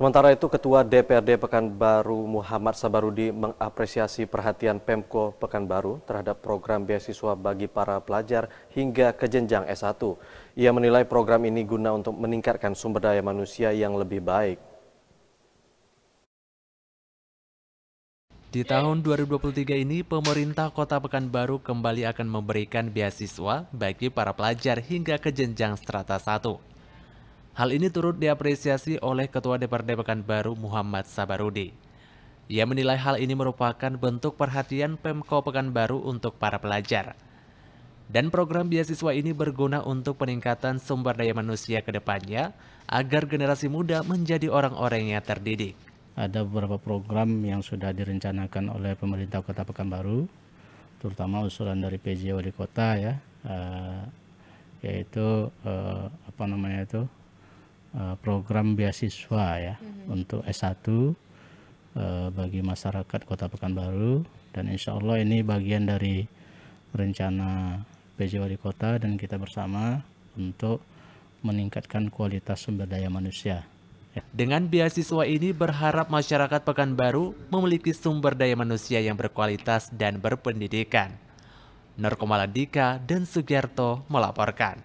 Sementara itu, Ketua DPRD Pekanbaru Muhammad Sabarudi mengapresiasi perhatian Pemko Pekanbaru terhadap program beasiswa bagi para pelajar hingga ke jenjang S1. Ia menilai program ini guna untuk meningkatkan sumber daya manusia yang lebih baik. Di tahun 2023 ini, pemerintah Kota Pekanbaru kembali akan memberikan beasiswa bagi para pelajar hingga ke jenjang strata 1. Hal ini turut diapresiasi oleh Ketua DPRD Pekanbaru Muhammad Sabarudi. Ia menilai hal ini merupakan bentuk perhatian Pemko Pekanbaru untuk para pelajar. Dan program beasiswa ini berguna untuk peningkatan sumber daya manusia ke depannya agar generasi muda menjadi orang-orang yang terdidik. Ada beberapa program yang sudah direncanakan oleh pemerintah Kota Pekanbaru, terutama usulan dari PJ Wali Kota ya, eh, yaitu eh, apa namanya itu Eh, program beasiswa ya mm-hmm. untuk S1 uh, eh, bagi masyarakat Kota Pekanbaru dan insya Allah ini bagian dari rencana PJ Wali Kota dan kita bersama untuk meningkatkan kualitas sumber daya manusia. Dengan beasiswa ini berharap masyarakat Pekanbaru memiliki sumber daya manusia yang berkualitas dan berpendidikan. Nur Komaladika dan Sugiarto melaporkan.